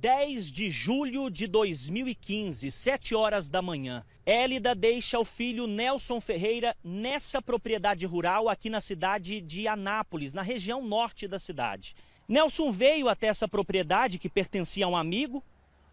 10 de julho de 2015, 7 horas da manhã. Hélida deixa o filho Nelson Ferreira nessa propriedade rural aqui na cidade de Anápolis, na região norte da cidade. Nelson veio até essa propriedade que pertencia a um amigo,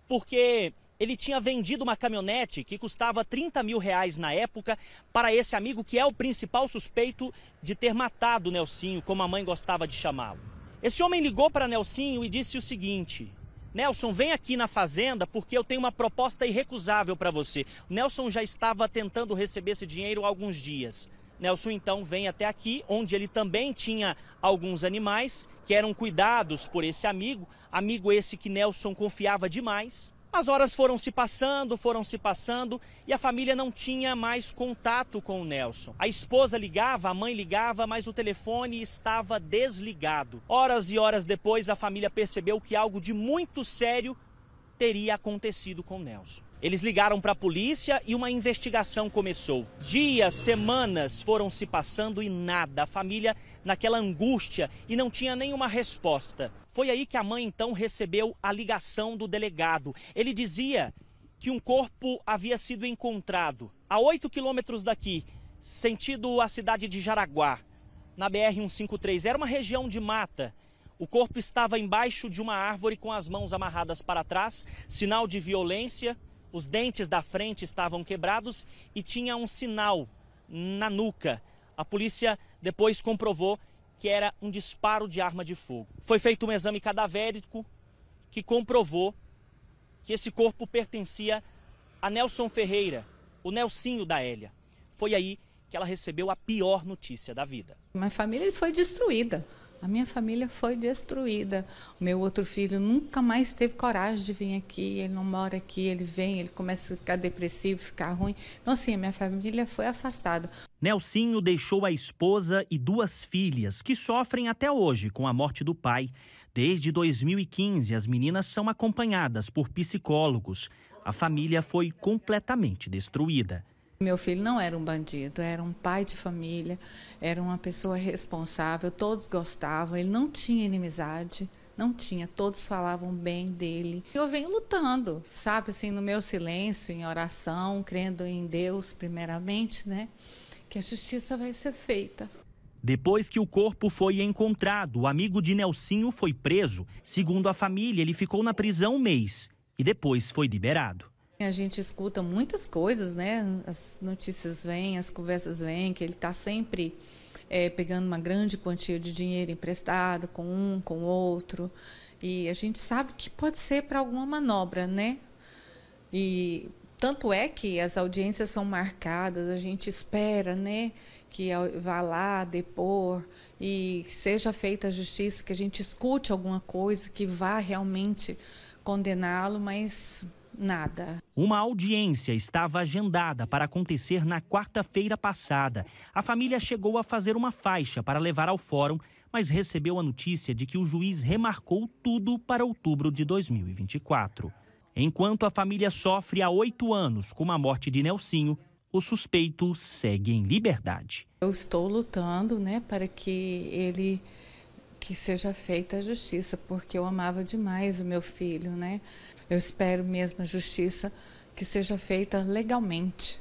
porque ele tinha vendido uma caminhonete que custava 30 mil reais na época para esse amigo que é o principal suspeito de ter matado Nelsinho, como a mãe gostava de chamá-lo. Esse homem ligou para Nelsinho e disse o seguinte: Nelson, vem aqui na fazenda porque eu tenho uma proposta irrecusável para você. Nelson já estava tentando receber esse dinheiro há alguns dias. Nelson então vem até aqui, onde ele também tinha alguns animais que eram cuidados por esse amigo, amigo esse que Nelson confiava demais. As horas foram se passando, foram se passando e a família não tinha mais contato com o Nelson. A esposa ligava, a mãe ligava, mas o telefone estava desligado. Horas e horas depois, a família percebeu que algo de muito sério teria acontecido com o Nelson. Eles ligaram para a polícia e uma investigação começou. Dias, semanas foram se passando e nada. A família naquela angústia e não tinha nenhuma resposta. Foi aí que a mãe então recebeu a ligação do delegado. Ele dizia que um corpo havia sido encontrado a 8 quilômetros daqui, sentido a cidade de Jaraguá, na BR-153. Era uma região de mata. O corpo estava embaixo de uma árvore com as mãos amarradas para trás, sinal de violência. Os dentes da frente estavam quebrados e tinha um sinal na nuca. A polícia depois comprovou que era um disparo de arma de fogo. Foi feito um exame cadavérico que comprovou que esse corpo pertencia a Nelson Ferreira, o Nelsinho da Hélia. Foi aí que ela recebeu a pior notícia da vida. Minha família foi destruída. A minha família foi destruída. O meu outro filho nunca mais teve coragem de vir aqui. Ele não mora aqui, ele vem, ele começa a ficar depressivo, ficar ruim. Então, assim, a minha família foi afastada. Nelsinho deixou a esposa e duas filhas, que sofrem até hoje com a morte do pai. Desde 2015, as meninas são acompanhadas por psicólogos. A família foi completamente destruída. Meu filho não era um bandido, era um pai de família, era uma pessoa responsável, todos gostavam, ele não tinha inimizade, não tinha, todos falavam bem dele. Eu venho lutando, sabe, assim, no meu silêncio, em oração, crendo em Deus primeiramente, né? Que a justiça vai ser feita. Depois que o corpo foi encontrado, o amigo de Nelsinho foi preso. Segundo a família, ele ficou na prisão um mês e depois foi liberado. A gente escuta muitas coisas, né? As notícias vêm, as conversas vêm, que ele está sempre é, pegando uma grande quantia de dinheiro emprestado com um, com outro. E a gente sabe que pode ser para alguma manobra, né? E tanto é que as audiências são marcadas, a gente espera, né, que vá lá depor e seja feita a justiça, que a gente escute alguma coisa que vá realmente condená-lo, mas nada. Uma audiência estava agendada para acontecer na quarta-feira passada. A família chegou a fazer uma faixa para levar ao fórum, mas recebeu a notícia de que o juiz remarcou tudo para outubro de 2024. Enquanto a família sofre há oito anos com a morte de Nelsinho, o suspeito segue em liberdade. Eu estou lutando né, para que ele que seja feita a justiça, porque eu amava demais o meu filho, né? Eu espero mesmo a justiça que seja feita legalmente.